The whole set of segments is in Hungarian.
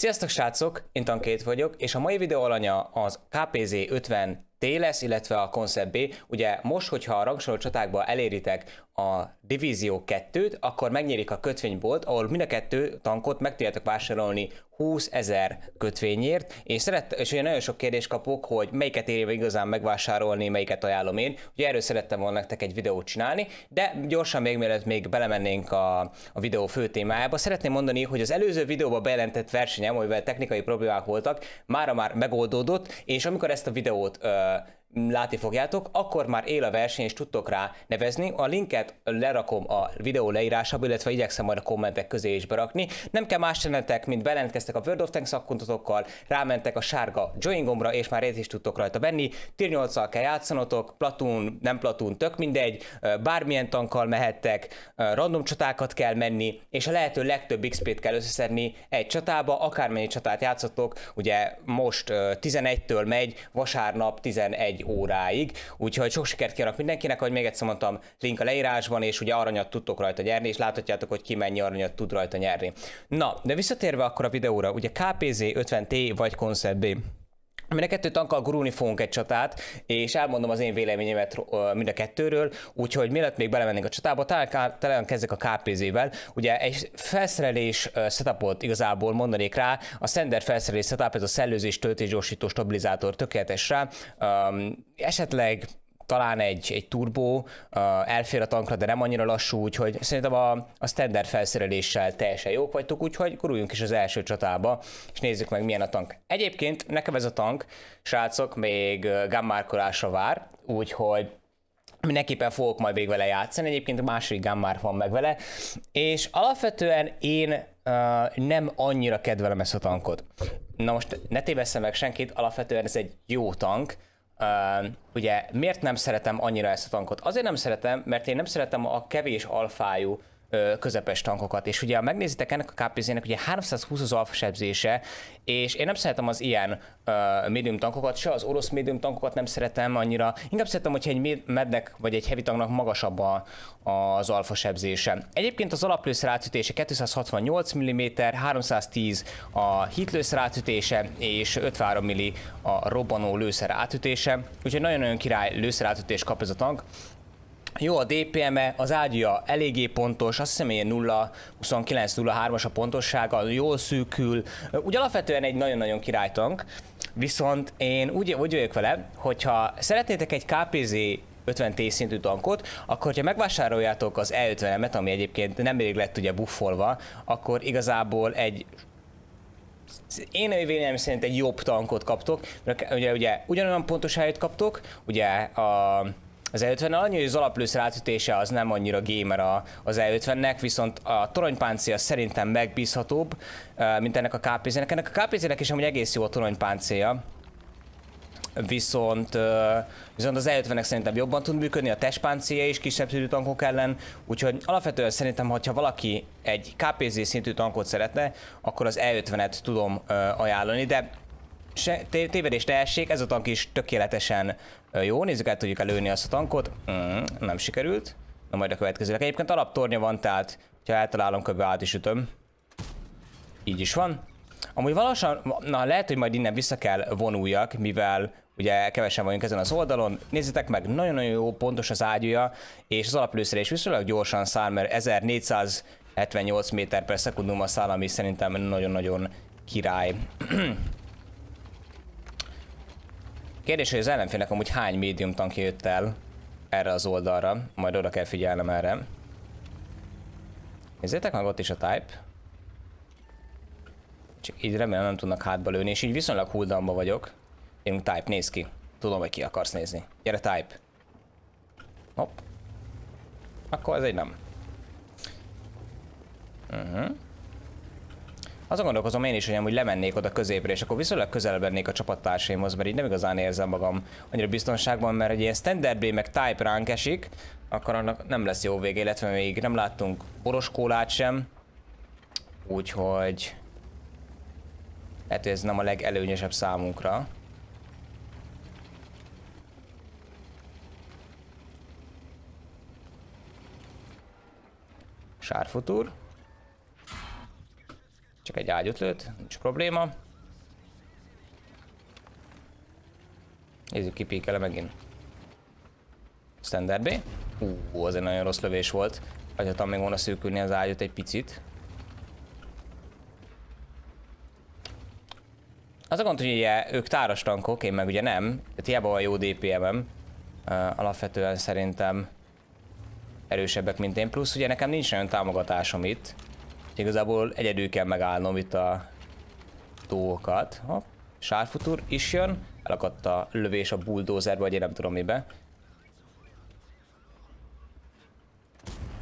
Sziasztok srácok, én Tankét vagyok, és a mai videó alanya az KPZ 50 T lesz, illetve a Concept B. Ugye most, hogyha a rangsorolt csatákba eléritek a Divízió 2-t, akkor megnyerik a kötvénybolt, ahol mind a kettő tankot meg tudjátok vásárolni 20 ezer kötvényért, és, szeret, és ugye nagyon sok kérdést kapok, hogy melyiket érjében igazán megvásárolni, melyiket ajánlom én. Ugye erről szerettem volna nektek egy videót csinálni, de gyorsan még mielőtt még belemennénk a, a videó fő témájába, szeretném mondani, hogy az előző videóban bejelentett versenyem, amivel technikai problémák voltak, mára már megoldódott, és amikor ezt a videót ö, látni fogjátok, akkor már él a verseny, és tudtok rá nevezni. A linket lerakom a videó leírásába, illetve igyekszem majd a kommentek közé is berakni. Nem kell más tennetek, mint belentkeztek a World of Tanks szakkontotokkal, rámentek a sárga joingombra, és már részt is tudtok rajta venni. Tier 8 kell játszanotok, platún, nem platún, tök mindegy, bármilyen tankkal mehettek, random csatákat kell menni, és a lehető legtöbb XP-t kell összeszedni egy csatába, akármennyi csatát játszotok, ugye most 11-től megy, vasárnap 11 egy óráig. Úgyhogy sok sikert kérek mindenkinek, hogy még egyszer mondtam, link a leírásban, és ugye aranyat tudtok rajta nyerni, és láthatjátok, hogy ki mennyi aranyat tud rajta nyerni. Na, de visszatérve akkor a videóra, ugye KPZ 50T vagy Concept B. Mind a kettő tankkal gurulni fogunk egy csatát, és elmondom az én véleményemet mind a kettőről, úgyhogy mielőtt még belemennénk a csatába, talán, kezdek a KPZ-vel. Ugye egy felszerelés setupot igazából mondanék rá, a sender felszerelés setup, ez a szellőzés, töltés, gyorsító, stabilizátor tökéletes rá. Um, esetleg talán egy, egy turbó, uh, elfér a tankra, de nem annyira lassú, úgyhogy szerintem a, a standard felszereléssel teljesen jók vagytok, úgyhogy guruljunk is az első csatába, és nézzük meg milyen a tank. Egyébként nekem ez a tank, srácok, még uh, gammárkolásra vár, úgyhogy mindenképpen fogok majd végig vele játszani, egyébként a második gammár van meg vele, és alapvetően én uh, nem annyira kedvelem ezt a tankot. Na most ne tévesszem meg senkit, alapvetően ez egy jó tank, Uh, ugye miért nem szeretem annyira ezt a tankot? Azért nem szeretem, mert én nem szeretem a kevés alfájú közepes tankokat. És ugye, ha megnézitek ennek a KPZ-nek, ugye 320 az alfa sebzése, és én nem szeretem az ilyen uh, medium tankokat, se az orosz medium tankokat nem szeretem annyira. Inkább szeretem, hogyha egy mednek vagy egy heavy tanknak magasabb a, az alfa sebzése. Egyébként az alaplősz rátütése 268 mm, 310 a hitlősz rátütése, és 53 mm a robbanó lőszer átütése. Úgyhogy nagyon-nagyon király lőszer átütés kap ez a tank. Jó a DPM-e, az ágyja eléggé pontos, azt hiszem ilyen 0-29-03-as a pontossága, jól szűkül, Ugye alapvetően egy nagyon-nagyon királytank, viszont én úgy, úgy vagyok vele, hogyha szeretnétek egy KPZ 50 T szintű tankot, akkor ha megvásároljátok az E50-emet, ami egyébként nem elég lett ugye buffolva, akkor igazából egy én véleményem szerint egy jobb tankot kaptok, mert ugye, ugye ugyanolyan pontos helyet kaptok, ugye a az E50 annyi, hogy az alaplősz rátütése az nem annyira gamer a, az E50-nek, viszont a toronypáncél szerintem megbízhatóbb, mint ennek a KPZ-nek. Ennek a KPZ-nek is amúgy egész jó a toronypáncélja, viszont, viszont az E50-nek szerintem jobban tud működni, a testpáncélja is kisebb szintű tankok ellen, úgyhogy alapvetően szerintem, hogyha valaki egy KPZ szintű tankot szeretne, akkor az E50-et tudom ajánlani, de se, té tévedést ez a tank is tökéletesen jó. Nézzük át, tudjuk előni azt a tankot. Mm, nem sikerült. Na majd a következőnek. Egyébként alaptornya van, tehát ha eltalálom, kb. át is ütöm. Így is van. Amúgy valósan, na lehet, hogy majd innen vissza kell vonuljak, mivel ugye kevesen vagyunk ezen az oldalon. Nézzétek meg, nagyon-nagyon jó, pontos az ágyúja, és az is viszonylag gyorsan száll, mert 1478 méter per szekundum a száll, ami szerintem nagyon-nagyon király. Kérdés, hogy az ellenfélnek amúgy hány médium tanki jött el erre az oldalra, majd oda kell figyelnem erre. Nézzétek meg ott is a type. Csak így remélem nem tudnak hátba lőni, és így viszonylag huldamba vagyok. Én type, néz ki. Tudom, hogy ki akarsz nézni. Gyere type. Hopp. Akkor ez egy nem. Uh mhm. -huh. Azon gondolkozom én is, hogy amúgy lemennék oda középre, és akkor viszonylag közelebb lennék a csapattársaimhoz, mert így nem igazán érzem magam annyira biztonságban, mert egy ilyen standard B meg type ránk esik, akkor annak nem lesz jó vége, illetve még nem láttunk boroskólát sem. Úgyhogy... Lehet, hogy ez nem a legelőnyesebb számunkra. Sárfutúr csak egy lőtt, nincs probléma. Nézzük, ki megint. Standard B. Hú, az egy nagyon rossz lövés volt. Hagyhatom még volna szűkülni az ágyot egy picit. Az a gond, hogy ugye ők táras tankok, én meg ugye nem. Tehát hiába van jó DPM-em. Uh, alapvetően szerintem erősebbek, mint én. Plusz ugye nekem nincs olyan támogatásom itt. Úgyhogy igazából egyedül kell megállnom itt a dolgokat. Hopp. Sárfutur is jön. Elakadt a lövés a bulldozerbe, vagy én nem tudom mibe.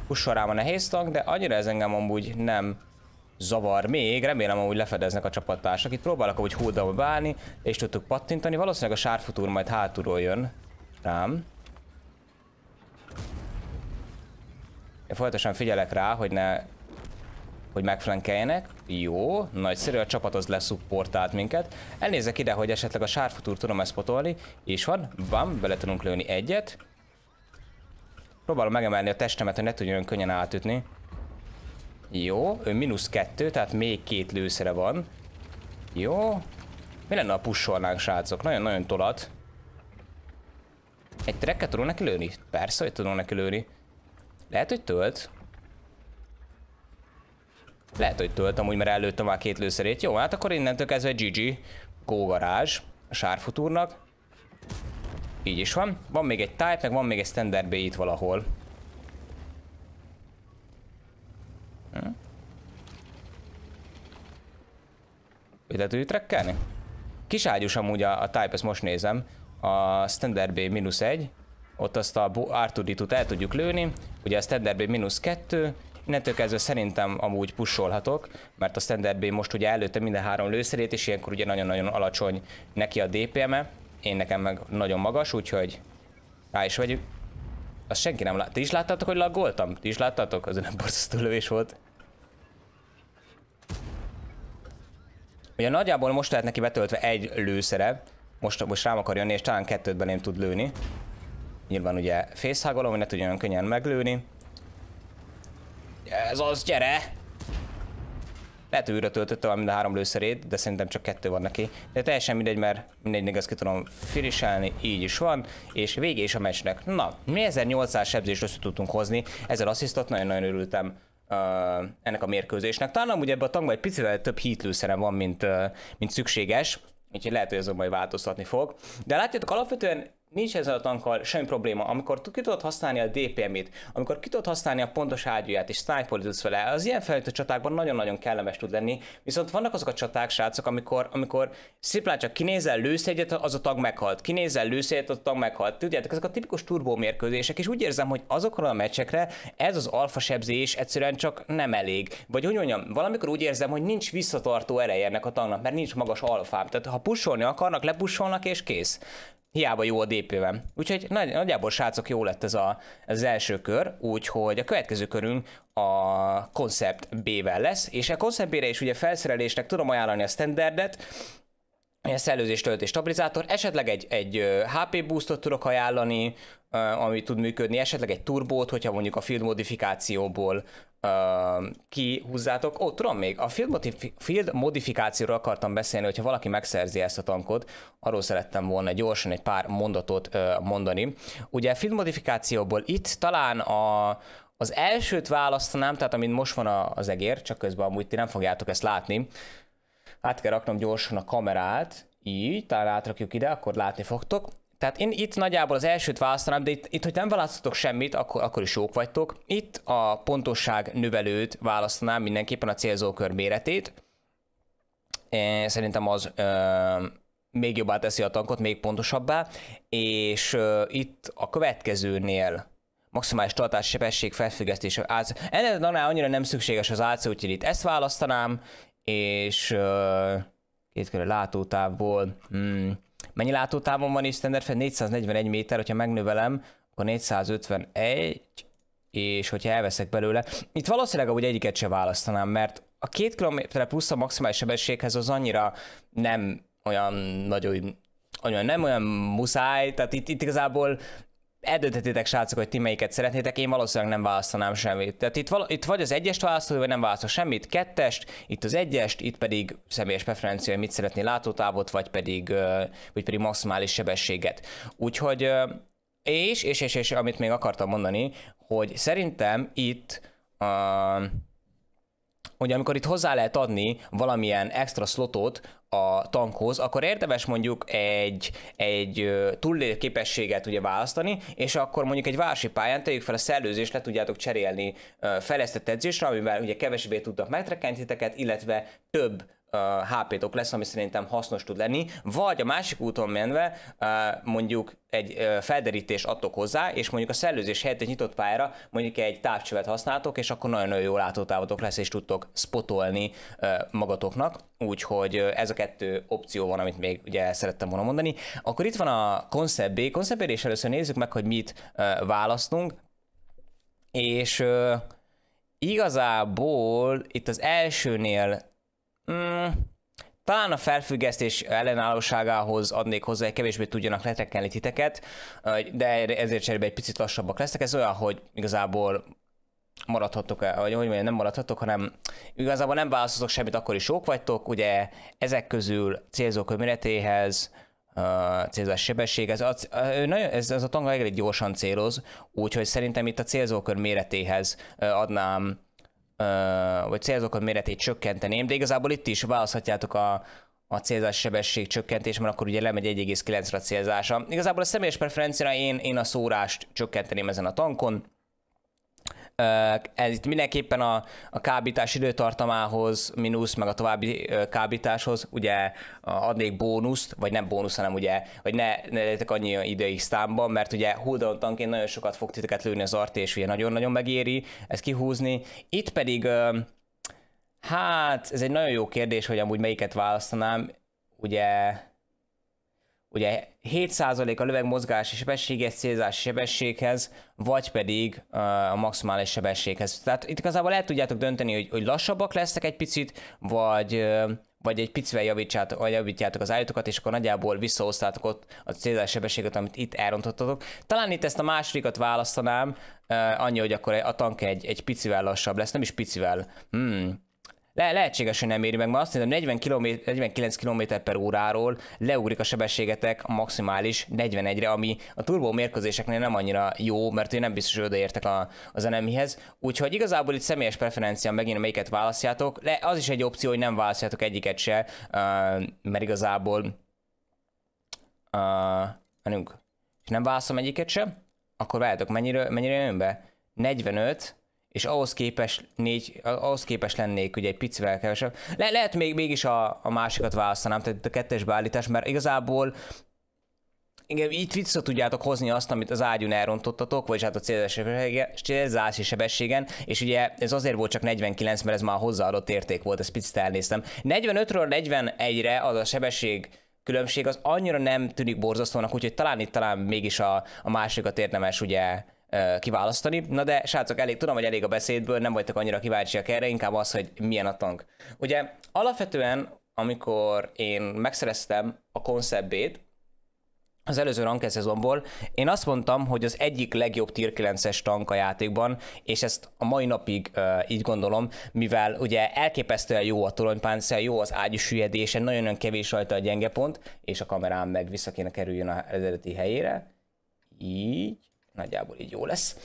Pussa rám a nehéz tank, de annyira ez engem amúgy nem zavar még. Remélem amúgy lefedeznek a csapattársak. Itt próbálok amúgy hódalba bálni, és tudtuk pattintani. Valószínűleg a sárfutúr majd hátulról jön rám. Én folyamatosan figyelek rá, hogy ne hogy megflankeljenek. Jó, nagyszerű, a csapat az leszupportált minket. Elnézek ide, hogy esetleg a sárfutúr tudom ezt potolni. És van, bam, bele tudunk lőni egyet. Próbálom megemelni a testemet, hogy ne tudjon könnyen átütni. Jó, ő mínusz kettő, tehát még két lőszere van. Jó. Mi lenne, a pusolnánk, srácok? Nagyon-nagyon tolat. Egy trekket tudunk neki lőni? Persze, hogy tudunk neki lőni. Lehet, hogy tölt. Lehet, hogy töltöm úgy, mert előttem már két lőszerét. Jó, hát akkor innentől kezdve GG. Go garázs. A sárfutúrnak. Így is van. Van még egy type, meg van még egy standard B itt valahol. Hm? Ide tudjuk trekkelni? Kis ágyus amúgy a, a type, ezt most nézem. A standard B-1. Ott azt a r 2 el tudjuk lőni. Ugye a standard B-2 Innentől kezdve szerintem amúgy pusolhatok, mert a standard B most ugye előtte minden három lőszerét, és ilyenkor ugye nagyon-nagyon alacsony neki a DPM-e, én nekem meg nagyon magas, úgyhogy rá is vegyük. Azt senki nem lát. Ti is láttátok, hogy laggoltam? Ti is láttátok? Az nem borzasztó lövés volt. Ugye nagyjából most lehet neki betöltve egy lőszere. Most, most rám akar jönni, és talán kettőt belém tud lőni. Nyilván ugye fészhágolom, hogy ne tudjon könnyen meglőni. Ez az, gyere! Lehet, hogy újra töltötte mind a három lőszerét, de szerintem csak kettő van neki. De teljesen mindegy, mert mindegynek ezt ki tudom finiselni, így is van, és vége is a meccsnek. Na, mi 1800 sebzést össze tudtunk hozni, ezzel asszisztot nagyon-nagyon örültem uh, ennek a mérkőzésnek. Talán amúgy ebben a tankban egy picivel több hítlőszerem van, mint, uh, mint szükséges, úgyhogy lehet, hogy ez majd változtatni fog. De látjátok, alapvetően nincs ezzel a tankkal semmi probléma. Amikor ki tudod használni a dpm ét amikor ki tudod használni a pontos ágyúját és sniper tudsz vele, az ilyen felütő csatákban nagyon-nagyon kellemes tud lenni, viszont vannak azok a csaták, srácok, amikor, amikor szimplán csak kinézel, lősz egyet, az a tag meghalt. Kinézel, lősz egyet, az a tag meghalt. Tudjátok, ezek a tipikus turbó mérkőzések, és úgy érzem, hogy azokra a meccsekre ez az alfa sebzés egyszerűen csak nem elég. Vagy hogy mondjam, valamikor úgy érzem, hogy nincs visszatartó ereje ennek a tagnak, mert nincs magas alfám. Tehát ha pusolni akarnak, lepusolnak és kész. Hiába jó a DP-ben. Úgyhogy nagy, nagyjából srácok jó lett ez, a, ez az első kör, úgyhogy a következő körünk a Concept B-vel lesz, és a Concept B-re is ugye felszerelésnek tudom ajánlani a standardet, szellőzés, töltés, stabilizátor, esetleg egy, egy HP boostot tudok ajánlani, ami tud működni, esetleg egy turbót, hogyha mondjuk a field modifikációból uh, kihúzzátok. Ó, oh, tudom még, a field, modifi- field modifikációról akartam beszélni, hogyha valaki megszerzi ezt a tankot, arról szerettem volna gyorsan egy pár mondatot uh, mondani. Ugye field modifikációból itt talán a, az elsőt választanám, tehát amint most van az egér, csak közben amúgy ti nem fogjátok ezt látni, át kell raknom gyorsan a kamerát, így, talán átrakjuk ide, akkor látni fogtok. Tehát én itt nagyjából az elsőt választanám, de itt, itt hogy nem választotok semmit, akkor, akkor is jók vagytok. Itt a pontosság növelőt választanám mindenképpen a célzókör méretét. E, szerintem az ö, még jobbá teszi a tankot, még pontosabbá. És ö, itt a következőnél maximális tartás sebesség felfüggesztése. Az ennél annyira nem szükséges az AC, úgyhogy itt ezt választanám, és uh, két körül látótávból, hmm, mennyi látótávon van is standard fel? 441 méter, hogyha megnövelem, akkor 451, és hogyha elveszek belőle, itt valószínűleg úgy egyiket se választanám, mert a két kilométerre plusz a maximális sebességhez az annyira nem olyan nagyon olyan nem olyan muszáj, tehát itt, itt igazából eldönthetitek srácok, hogy ti melyiket szeretnétek, én valószínűleg nem választanám semmit. Tehát itt, val- itt vagy az egyest választod, vagy nem választod semmit, kettest, itt az egyest, itt pedig személyes preferencia, hogy mit szeretné látótávot, vagy pedig, vagy pedig maximális sebességet. Úgyhogy, és, és, és, és, amit még akartam mondani, hogy szerintem itt uh, hogy amikor itt hozzá lehet adni valamilyen extra slotot a tankhoz, akkor érdemes mondjuk egy, egy túllél képességet ugye választani, és akkor mondjuk egy városi pályán tegyük fel a szellőzést, le tudjátok cserélni fejlesztett edzésre, amivel ugye kevesebbé tudtak megtrekkentiteket, illetve több HP-tok lesz, ami szerintem hasznos tud lenni, vagy a másik úton menve mondjuk egy felderítés adtok hozzá, és mondjuk a szellőzés helyett egy nyitott pályára mondjuk egy távcsövet használtok, és akkor nagyon-nagyon jó látótávotok lesz, és tudtok spotolni magatoknak, úgyhogy ez a kettő opció van, amit még ugye szerettem volna mondani. Akkor itt van a Concept B, Concept B, és először nézzük meg, hogy mit választunk, és igazából itt az elsőnél Mm, talán a felfüggesztés ellenállóságához adnék hozzá, hogy kevésbé tudjanak letekkelni titeket, de ezért cserébe egy picit lassabbak lesznek. Ez olyan, hogy igazából maradhattok, vagy hogy mondjam, nem maradhattok, hanem igazából nem választhatok semmit, akkor is sok vagytok, ugye ezek közül célzó méretéhez, célzás sebesség, ez, az, ez, ez a tanga elég gyorsan céloz, úgyhogy szerintem itt a célzókör méretéhez adnám vagy célzókod méretét csökkenteném, de igazából itt is választhatjátok a, a célzás sebesség csökkentés, mert akkor ugye lemegy 1,9-re a célzása. Igazából a személyes preferenciára én, én a szórást csökkenteném ezen a tankon, ez itt mindenképpen a, a kábítás időtartamához mínusz, meg a további kábításhoz ugye adnék bónuszt, vagy nem bónusz, hanem ugye, hogy ne, ne legyetek annyi ideig sztámban, mert ugye tanként nagyon sokat fog titeket lőni az arté, és ugye nagyon-nagyon megéri ezt kihúzni. Itt pedig, hát ez egy nagyon jó kérdés, hogy amúgy melyiket választanám, ugye ugye 7% a löveg mozgási sebessége célzási sebességhez, vagy pedig a maximális sebességhez. Tehát itt igazából lehet tudjátok dönteni, hogy, hogy lassabbak lesznek egy picit, vagy, vagy egy picivel javítsátok, vagy javítjátok az állítókat, és akkor nagyjából visszahoztátok ott a célzás sebességet, amit itt elrontottatok. Talán itt ezt a másodikat választanám, uh, annyi, hogy akkor a tank egy, egy picivel lassabb lesz, nem is picivel. Hmm, le- lehetséges, hogy nem éri meg, mert azt hiszem 40 km, 49 km per óráról leugrik a sebességetek a maximális 41-re, ami a turbó mérkőzéseknél nem annyira jó, mert én nem biztos, hogy odaértek a, az enemihez. Úgyhogy igazából itt személyes preferencia megint melyiket választjátok. Le, az is egy opció, hogy nem választjátok egyiket se, uh, mert igazából uh, menünk. És nem választom egyiket se, akkor váltok, mennyire, mennyire jön be? 45, és ahhoz képes, négy, ahhoz képes lennék ugye egy picivel kevesebb. Le, lehet még, mégis a, a másikat választanám, tehát a kettes beállítás, mert igazából igen, itt vissza tudjátok hozni azt, amit az ágyún elrontottatok, vagyis hát a célzási sebességen, és ugye ez azért volt csak 49, mert ez már hozzáadott érték volt, ezt picit elnéztem. 45-ről 41-re az a sebesség különbség az annyira nem tűnik borzasztónak, úgyhogy talán itt talán mégis a, a másikat érdemes ugye kiválasztani. Na de srácok, elég, tudom, hogy elég a beszédből, nem vagytok annyira kíváncsiak erre, inkább az, hogy milyen a tank. Ugye alapvetően, amikor én megszereztem a konceptét az előző rank szezonból, én azt mondtam, hogy az egyik legjobb tier 9-es tank a játékban, és ezt a mai napig uh, így gondolom, mivel ugye elképesztően jó a toronypáncél, jó az ágyú süllyedése, nagyon-nagyon kevés rajta a gyenge pont, és a kamerám meg vissza kéne kerüljön az eredeti helyére. Így nagyjából így jó lesz.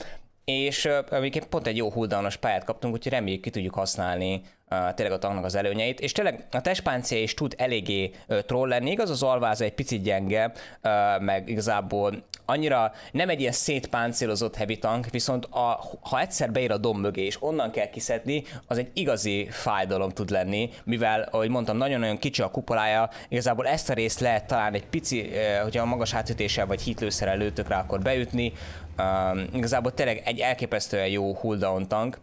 És egyébként pont egy jó huldános pályát kaptunk, úgyhogy reméljük ki tudjuk használni uh, tényleg a tanknak az előnyeit. És tényleg a testpáncél is tud eléggé uh, troll lenni, igaz az alváza egy picit gyenge, uh, meg igazából annyira nem egy ilyen szétpáncélozott heavy tank, viszont a, ha egyszer beír a dom mögé és onnan kell kiszedni, az egy igazi fájdalom tud lenni, mivel, ahogy mondtam, nagyon-nagyon kicsi a kupolája, igazából ezt a részt lehet talán egy pici, hogyha a magas átütéssel vagy hitlőszerrel lőtök rá, akkor beütni, Um, igazából tényleg egy elképesztően jó hulldown tank,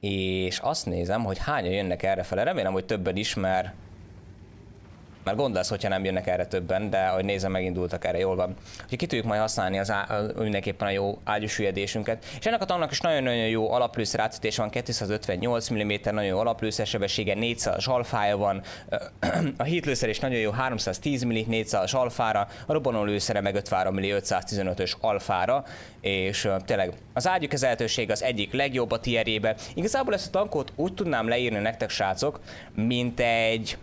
és azt nézem, hogy hányan jönnek erre fele. Remélem, hogy többen is, mert mert gond lesz, hogyha nem jönnek erre többen, de ahogy nézem, megindultak erre, jól van. Hogy ki tudjuk majd használni az á, mindenképpen a jó ágyusüljedésünket. És ennek a tannak is nagyon-nagyon jó alaplősz van, 258 mm, nagyon jó alaplősz sebessége, 400 alfája van, a hitlőszer is nagyon jó, 310 mm 400 alfára, a robbanólőszere meg 53 mm 515-ös alfára, és tényleg az ágyukezelhetőség az egyik legjobb a tierjébe. Igazából ezt a tankot úgy tudnám leírni nektek, srácok, mint egy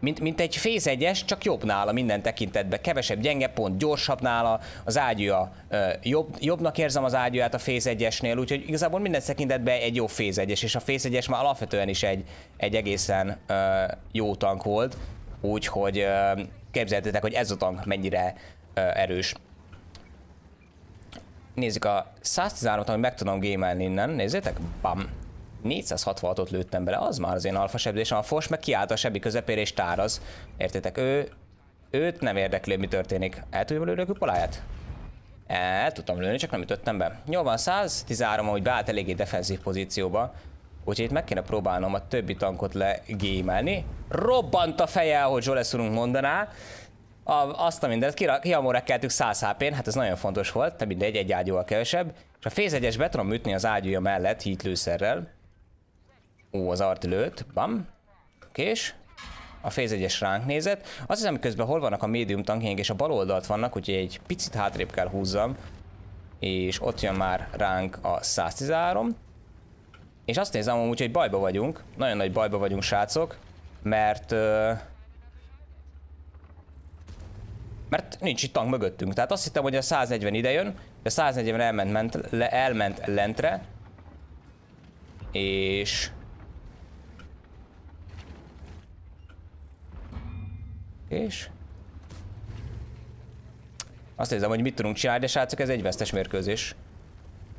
mint, mint egy Phase 1 csak jobb nála minden tekintetben. Kevesebb gyenge pont, gyorsabb nála, az ágyúja jobb, jobbnak érzem az ágyúját a Phase 1 úgyhogy igazából minden tekintetben egy jó Phase 1 és a Phase 1 már alapvetően is egy, egy egészen ö, jó tank volt, úgyhogy ö, hogy ez a tank mennyire ö, erős. Nézzük a 113-at, amit meg tudom gémelni innen, nézzétek, bam, 466-ot lőttem bele, az már az én alfa sebzésem, a fos meg kiállt a sebi közepére és táraz. Értétek, ő, őt nem érdekli, mi történik. El tudja lőni a kupoláját? El tudtam lőni, csak nem ütöttem be. Jó van, 113, hogy beállt eléggé defenzív pozícióba. Úgyhogy itt meg kéne próbálnom a többi tankot legémelni. Robbant a feje, ahogy Zsolesz úrunk mondaná. A, azt a mindent, kiamóra keltük 100 hp hát ez nagyon fontos volt, de mindegy, egy ágyúval kevesebb. És a fézegyes be tudom ütni az ágyúja mellett hítlőszerrel. Ó, az art lőtt. Bam. Kés. A phase 1 ránk nézett. Azt hiszem, közben hol vannak a médium tankjaink, és a bal oldalt vannak, úgyhogy egy picit hátrébb kell húzzam. És ott jön már ránk a 113. És azt nézem amúgy, hogy bajba vagyunk. Nagyon nagy bajba vagyunk, srácok. Mert... mert nincs itt tank mögöttünk. Tehát azt hittem, hogy a 140 idejön, de a 140 elment, ment, le, elment lentre. És És... Azt nézem, hogy mit tudunk csinálni, de srácok, ez egy vesztes mérkőzés.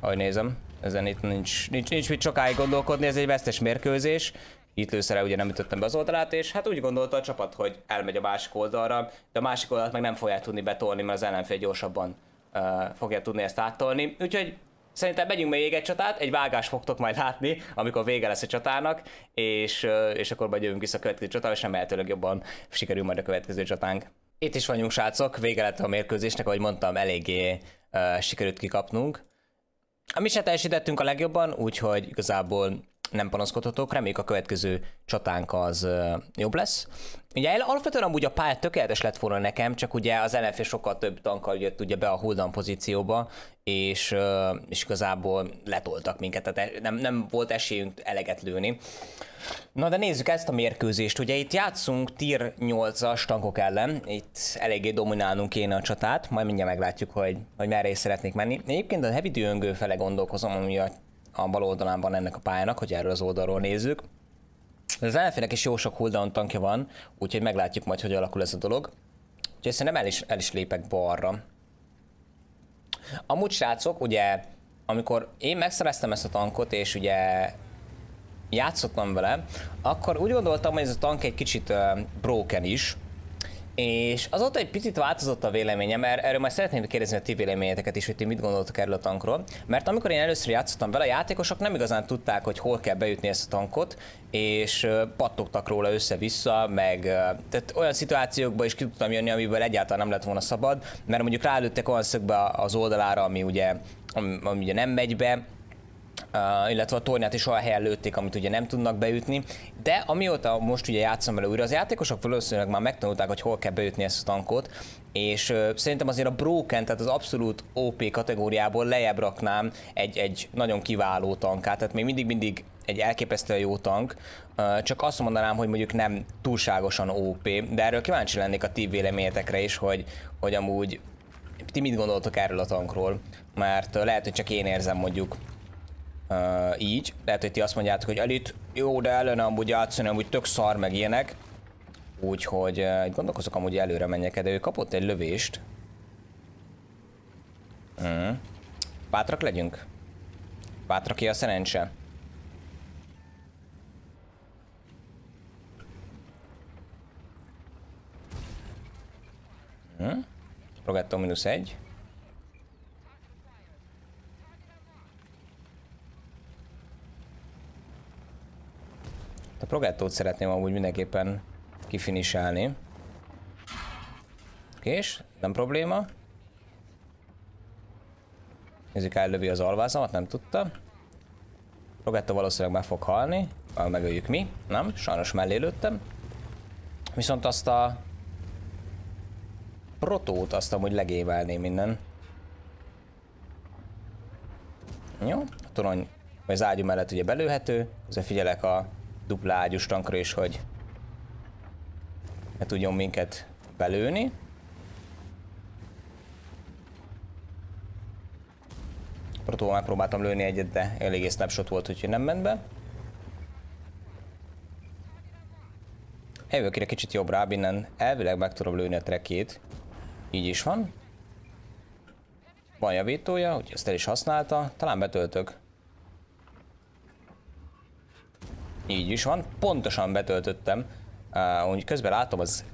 Ahogy nézem, ezen itt nincs, nincs, nincs mit sokáig gondolkodni, ez egy vesztes mérkőzés. Itt lőszere ugye nem ütöttem be az oldalát, és hát úgy gondolta a csapat, hogy elmegy a másik oldalra, de a másik oldalt meg nem fogják tudni betolni, mert az ellenfél gyorsabban uh, fogja tudni ezt áttolni. Úgyhogy Szerintem megyünk még egy csatát, egy vágást fogtok majd látni, amikor vége lesz a csatának, és, és akkor majd jövünk vissza a következő csatára, és remélhetőleg jobban sikerül majd a következő csatánk. Itt is vagyunk, srácok, vége lett a mérkőzésnek, ahogy mondtam, eléggé uh, sikerült kikapnunk. A Mi se teljesítettünk a legjobban, úgyhogy igazából nem panaszkodhatok, reméljük a következő csatánk az jobb lesz. Ugye alapvetően amúgy a pálya tökéletes lett volna nekem, csak ugye az ellenfél sokkal több tankkal jött ugye be a holdan pozícióba, és, és igazából letoltak minket, tehát e- nem, nem volt esélyünk eleget lőni. Na de nézzük ezt a mérkőzést, ugye itt játszunk tier 8-as tankok ellen, itt eléggé dominálnunk kéne a csatát, majd mindjárt meglátjuk, hogy, hogy merre is szeretnék menni. Egyébként a heavy dühöngő fele gondolkozom, ami a a bal oldalán van ennek a pályának, hogy erről az oldalról nézzük. Az elfének is jó sok cooldown tankja van, úgyhogy meglátjuk majd, hogy alakul ez a dolog. Úgyhogy szerintem el is, el is lépek balra. Amúgy srácok, ugye, amikor én megszereztem ezt a tankot, és ugye játszottam vele, akkor úgy gondoltam, hogy ez a tank egy kicsit uh, broken is, és azóta egy picit változott a véleményem, mert erről majd szeretném kérdezni a ti véleményeteket is, hogy ti mit gondoltok erről a tankról. Mert amikor én először játszottam vele, a játékosok nem igazán tudták, hogy hol kell beütni ezt a tankot, és pattogtak róla össze-vissza, meg tehát olyan szituációkba is ki tudtam jönni, amiből egyáltalán nem lett volna szabad, mert mondjuk rálőttek olyan szögbe az oldalára, ami ugye, ami ugye nem megy be, illetve a tornyát is olyan helyen lőtték, amit ugye nem tudnak beütni, de amióta most ugye játszom vele újra, az játékosok valószínűleg már megtanulták, hogy hol kell beütni ezt a tankot, és szerintem azért a Broken, tehát az abszolút OP kategóriából lejjebb raknám egy, egy nagyon kiváló tankát, tehát még mindig-mindig egy elképesztően jó tank, csak azt mondanám, hogy mondjuk nem túlságosan OP, de erről kíváncsi lennék a ti véleményetekre is, hogy, hogy amúgy ti mit gondoltok erről a tankról, mert lehet, hogy csak én érzem mondjuk Uh, így. Lehet, hogy ti azt mondjátok, hogy elit, jó, de ellen amúgy játszani, amúgy tök szar, meg ilyenek. Úgyhogy uh, gondolkozok amúgy előre menjek, de ő kapott egy lövést. Mm. Bátrak legyünk. Bátraké a szerencse. Hm? Mm. Progetto minusz egy. Progettót szeretném amúgy mindenképpen kifinisálni. Kés, nem probléma. Nézzük, ellövi az alvázamat, nem tudta. Progetto valószínűleg meg fog halni, ah, megöljük mi, nem? Sajnos mellé lőttem. Viszont azt a protót azt amúgy legévelném minden. Jó, a torony, vagy az ágyú mellett ugye belőhető, azért figyelek a dupla ágyus tankra is, hogy ne tudjon minket belőni. Protóval megpróbáltam próbáltam lőni egyet, de eléggé snapshot volt, úgyhogy nem ment be. Eljövök kicsit rá, innen elvileg meg tudom lőni a trekét. Így is van. Van javítója, úgyhogy ezt el is használta. Talán betöltök. Így is van, pontosan betöltöttem, uh, úgy közben látom az,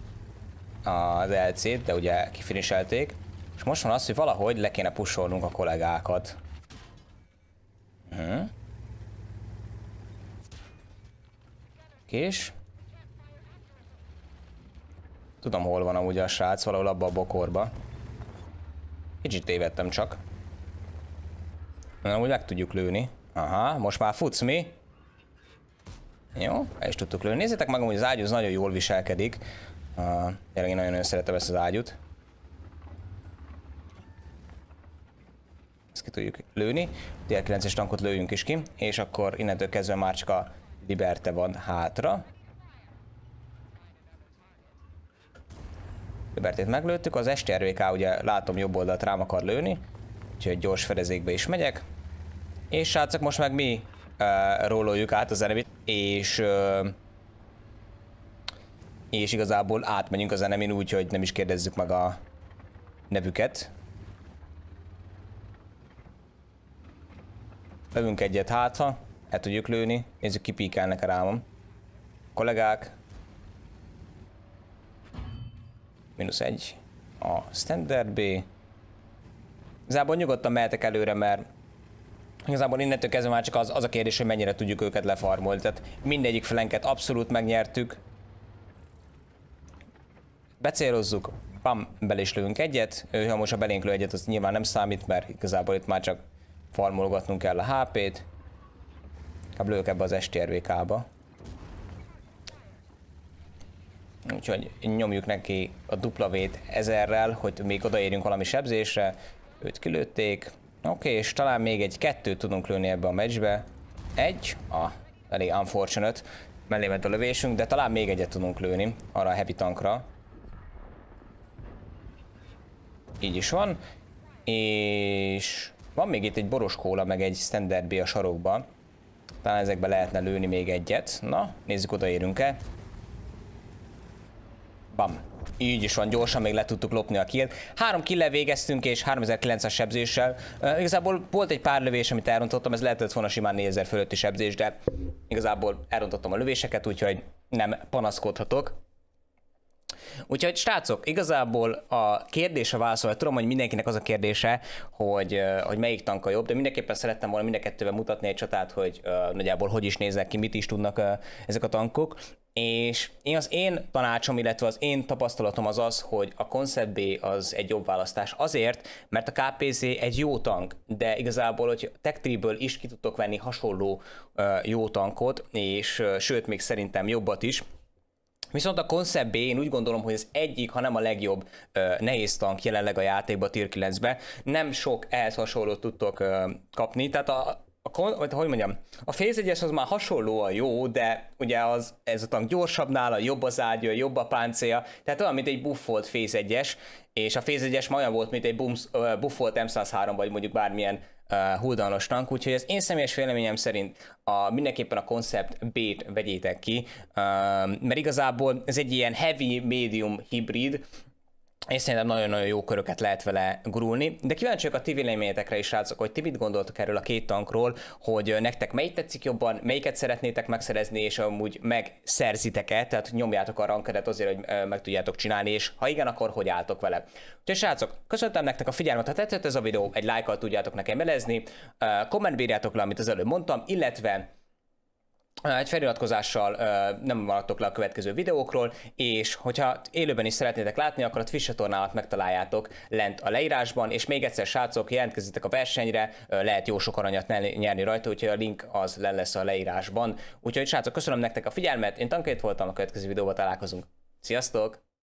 az LC-t, de ugye kifiniselték, és most van az, hogy valahogy le kéne pusolnunk a kollégákat. Hm. Kés. Tudom, hol van amúgy a srác, valahol abba a bokorba. Kicsit tévedtem csak. Na, úgy meg tudjuk lőni. Aha, most már futsz mi? Jó, el is tudtuk lőni. Nézzétek meg, hogy az ágyúz nagyon jól viselkedik. Uh, tényleg én nagyon-nagyon szeretem ezt az ágyút. Ezt ki tudjuk lőni. DR9-es tankot lőjünk is ki, és akkor innentől kezdve már csak a Liberte van hátra. Libertét meglőttük, az STRVK ugye látom jobb oldalt rám akar lőni, úgyhogy gyors fedezékbe is megyek. És srácok, most meg mi uh, róloljuk át a zenemit, és uh, és igazából átmegyünk a zenemin úgy, hogy nem is kérdezzük meg a nevüket. Lövünk egyet hátha, el tudjuk lőni, nézzük kipíkelnek a rámom. Kollégák. Minusz egy. A standard B. Zából nyugodtan mehetek előre, mert Igazából innentől kezdve már csak az, az a kérdés, hogy mennyire tudjuk őket lefarmolni. Tehát mindegyik flanket abszolút megnyertük. Becélozzuk, pam, bele is lőnk egyet. Ő, ha most a belénk lő egyet, az nyilván nem számít, mert igazából itt már csak farmolgatnunk kell a HP-t. Inkább hát lők ebbe az STRVK-ba. Úgyhogy nyomjuk neki a dupla vét ezerrel, hogy még odaérjünk valami sebzésre. Őt kilőtték. Oké, okay, és talán még egy kettőt tudunk lőni ebbe a meccsbe. Egy, a ah, elég unfortunate, mellé ment a lövésünk, de talán még egyet tudunk lőni arra a heavy tankra. Így is van. És van még itt egy boros kóla, meg egy standard B a sarokba. Talán ezekbe lehetne lőni még egyet. Na, nézzük odaérünk-e. Bam így is van, gyorsan még le tudtuk lopni a kill Három kille végeztünk, és 3900 sebzéssel. Uh, igazából volt egy pár lövés, amit elrontottam, ez lehetett volna simán 4000 fölötti sebzés, de igazából elrontottam a lövéseket, úgyhogy nem panaszkodhatok. Úgyhogy srácok, igazából a kérdése válaszolva, tudom, hogy mindenkinek az a kérdése, hogy, hogy melyik tanka jobb, de mindenképpen szerettem volna mind a mutatni egy csatát, hogy uh, nagyjából hogy is néznek ki, mit is tudnak uh, ezek a tankok. És én az én tanácsom, illetve az én tapasztalatom az az, hogy a Concept B az egy jobb választás. Azért, mert a KPZ egy jó tank, de igazából, hogy tech is ki tudtok venni hasonló uh, jó tankot, és uh, sőt, még szerintem jobbat is, Viszont a Concept B, én úgy gondolom, hogy ez egyik, ha nem a legjobb ö, nehéz tank jelenleg a játékban, a Tier 9 ben Nem sok ehhez hasonlót tudtok kapni, tehát a, a kon, vagy hogy mondjam, a Phase 1 az már hasonlóan jó, de ugye az ez tank gyorsabb nála, jobb az ágya, jobb a páncéja, tehát olyan, mint egy buffolt Phase 1 és a Phase 1 olyan volt, mint egy bums, uh, buffolt M103, vagy mondjuk bármilyen uh, tank, úgyhogy az én személyes véleményem szerint a, mindenképpen a koncept B-t vegyétek ki, uh, mert igazából ez egy ilyen heavy medium hibrid, és szerintem nagyon-nagyon jó köröket lehet vele gurulni. De kíváncsiak a ti véleményetekre is, srácok, hogy ti mit gondoltok erről a két tankról, hogy nektek melyik tetszik jobban, melyiket szeretnétek megszerezni, és amúgy megszerzitek-e, tehát nyomjátok a rankedet azért, hogy meg tudjátok csinálni, és ha igen, akkor hogy álltok vele. Úgyhogy srácok, köszöntöm nektek a figyelmet, ha tetszett ez a videó, egy lájkkal tudjátok nekem jelezni, kommentbírjátok le, amit az előbb mondtam, illetve egy feliratkozással nem maradtok le a következő videókról, és hogyha élőben is szeretnétek látni, akkor a Twitch csatornámat megtaláljátok lent a leírásban, és még egyszer srácok, jelentkezzetek a versenyre, lehet jó sok aranyat nyerni rajta, úgyhogy a link az le lesz a leírásban. Úgyhogy srácok, köszönöm nektek a figyelmet, én tankét voltam, a következő videóban találkozunk. Sziasztok!